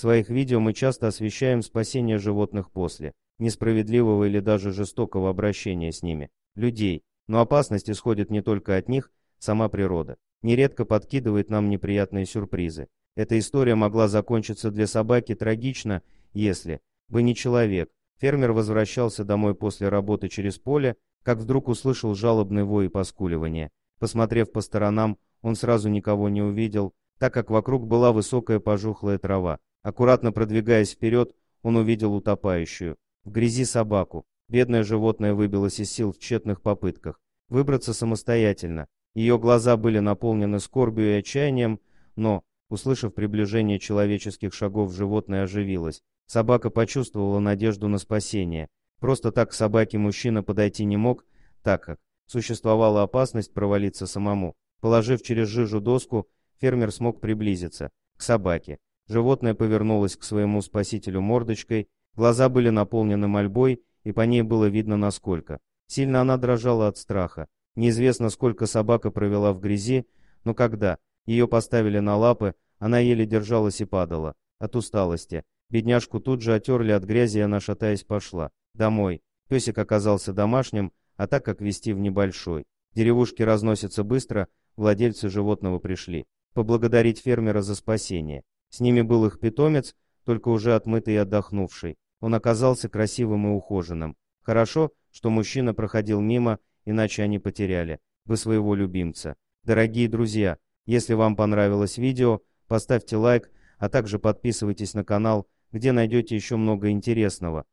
В своих видео мы часто освещаем спасение животных после, несправедливого или даже жестокого обращения с ними, людей, но опасность исходит не только от них, сама природа. Нередко подкидывает нам неприятные сюрпризы. Эта история могла закончиться для собаки трагично, если бы не человек. Фермер возвращался домой после работы через поле, как вдруг услышал жалобный вой и поскуливание. Посмотрев по сторонам, он сразу никого не увидел, так как вокруг была высокая пожухлая трава. Аккуратно продвигаясь вперед, он увидел утопающую. В грязи собаку. Бедное животное выбилось из сил в тщетных попытках. Выбраться самостоятельно. Ее глаза были наполнены скорбью и отчаянием, но, услышав приближение человеческих шагов, животное оживилось. Собака почувствовала надежду на спасение. Просто так к собаке мужчина подойти не мог, так как существовала опасность провалиться самому. Положив через жижу доску, фермер смог приблизиться к собаке. Животное повернулось к своему спасителю мордочкой, глаза были наполнены мольбой, и по ней было видно насколько. Сильно она дрожала от страха. Неизвестно, сколько собака провела в грязи, но когда ее поставили на лапы, она еле держалась и падала. От усталости. Бедняжку тут же отерли от грязи, и она, шатаясь, пошла. Домой. Песик оказался домашним, а так как вести в небольшой. Деревушки разносятся быстро, владельцы животного пришли. Поблагодарить фермера за спасение. С ними был их питомец, только уже отмытый и отдохнувший. Он оказался красивым и ухоженным. Хорошо, что мужчина проходил мимо, иначе они потеряли бы своего любимца. Дорогие друзья, если вам понравилось видео, поставьте лайк, а также подписывайтесь на канал, где найдете еще много интересного.